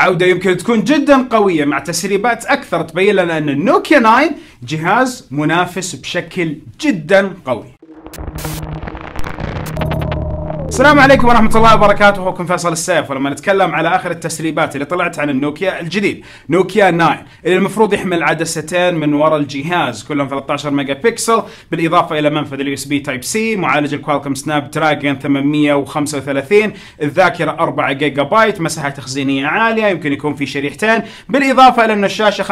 عودة يمكن تكون جدا قوية مع تسريبات أكثر تبين لنا أن النوكيا 9 جهاز منافس بشكل جدا قوي السلام عليكم ورحمة الله وبركاته أخوكم فيصل السيف ولما نتكلم على آخر التسريبات اللي طلعت عن النوكيا الجديد نوكيا 9 اللي المفروض يحمل عدستين من وراء الجهاز كلهم 13 ميجا بكسل بالإضافة إلى منفذ اليو اس بي تايب سي معالج الكوالكم سناب دراجون 835 الذاكرة 4 جيجا بايت مساحة تخزينية عالية يمكن يكون في شريحتين بالإضافة إلى أن الشاشة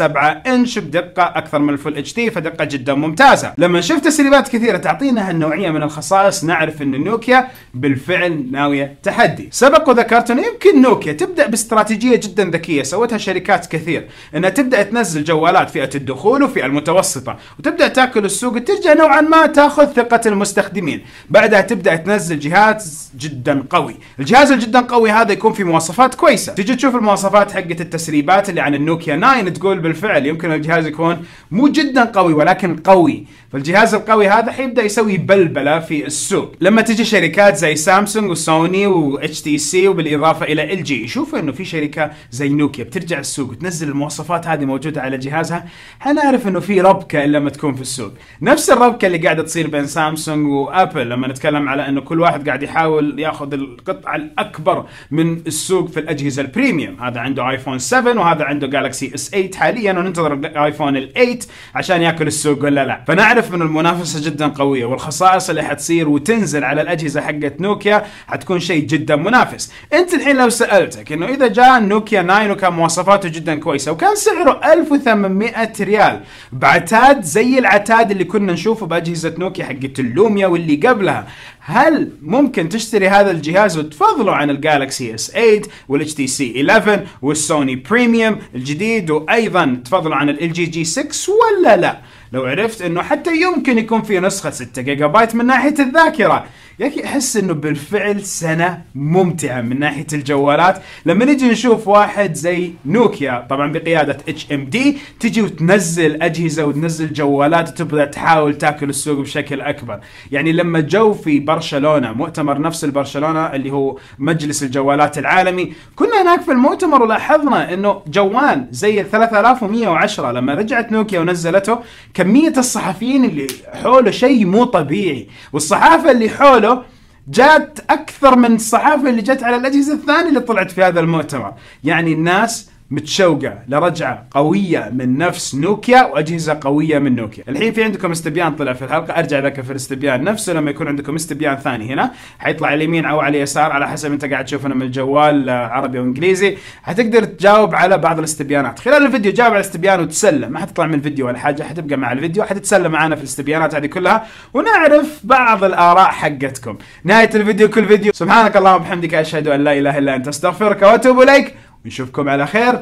5.27 إنش بدقة أكثر من الفول اتش دي فدقة جدا ممتازة لما نشوف تسريبات كثيرة تعطينا هالنوعية من الخصائص نعرف أن النوكيا نوكيا بالفعل ناوية تحدي سبق وذكرت أنه يمكن نوكيا تبدأ باستراتيجية جدا ذكية سوتها شركات كثير أنها تبدأ تنزل جوالات فئة الدخول وفئة المتوسطة وتبدأ تاكل السوق وترجع نوعا ما تاخذ ثقة المستخدمين بعدها تبدأ تنزل جهاز جدا قوي الجهاز الجدا قوي هذا يكون في مواصفات كويسة تجي تشوف المواصفات حقت التسريبات اللي عن النوكيا 9 تقول بالفعل يمكن الجهاز يكون مو جدا قوي ولكن قوي فالجهاز القوي هذا حيبدأ يسوي بلبلة في السوق لما تجي شركات زي سامسونج وسوني واتش تي سي وبالاضافه الى ال جي يشوفوا انه في شركه زي نوكيا بترجع السوق وتنزل المواصفات هذه موجوده على جهازها حنعرف انه في ربكه الا لما تكون في السوق نفس الربكه اللي قاعده تصير بين سامسونج وابل لما نتكلم على انه كل واحد قاعد يحاول ياخذ القطعه الاكبر من السوق في الاجهزه البريميوم هذا عنده ايفون 7 وهذا عنده جالكسي اس 8 حاليا وننتظر ايفون ال 8 عشان ياكل السوق ولا لا فنعرف انه المنافسه جدا قويه والخصائص اللي حتصير وتنزل على الاجهزه الاجهزه حقت نوكيا حتكون شيء جدا منافس انت الحين لو سالتك انه اذا جاء نوكيا 9 وكان مواصفاته جدا كويسه وكان سعره 1800 ريال بعتاد زي العتاد اللي كنا نشوفه باجهزه نوكيا حقت اللوميا واللي قبلها هل ممكن تشتري هذا الجهاز وتفضله عن الجالكسي اس 8 والاتش تي سي 11 والسوني بريميوم الجديد وايضا تفضله عن ال جي جي 6 ولا لا لو عرفت انه حتى يمكن يكون في نسخه 6 جيجا بايت من ناحيه الذاكره يا اخي احس انه بالفعل سنه ممتعه من ناحيه الجوالات لما نجي نشوف واحد زي نوكيا طبعا بقياده اتش ام دي تجي وتنزل اجهزه وتنزل جوالات وتبدا تحاول تاكل السوق بشكل اكبر يعني لما جو في برشلونه مؤتمر نفس البرشلونه اللي هو مجلس الجوالات العالمي كنا هناك في المؤتمر ولاحظنا انه جوال زي ال 3110 لما رجعت نوكيا ونزلته كميه الصحفيين اللي حوله شيء مو طبيعي والصحافه اللي حول له جات اكثر من الصحافه اللي جت على الاجهزه الثانيه اللي طلعت في هذا المؤتمر يعني الناس متشوقه لرجعه قويه من نفس نوكيا واجهزه قويه من نوكيا. الحين في عندكم استبيان طلع في الحلقه ارجع ذاك في الاستبيان نفسه لما يكون عندكم استبيان ثاني هنا حيطلع على اليمين او على اليسار على حسب انت قاعد تشوفنا من الجوال آه، عربي او انجليزي حتقدر تجاوب على بعض الاستبيانات خلال الفيديو جاوب على الاستبيان وتسلم ما حتطلع من الفيديو ولا حاجه حتبقى مع الفيديو حتتسلم معنا في الاستبيانات هذه كلها ونعرف بعض الاراء حقتكم. نهايه الفيديو كل فيديو سبحانك اللهم وبحمدك اشهد ان لا اله الا انت استغفرك واتوب اليك نشوفكم على خير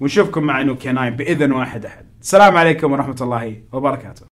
ونشوفكم مع نوكيا 9 باذن واحد احد السلام عليكم ورحمه الله وبركاته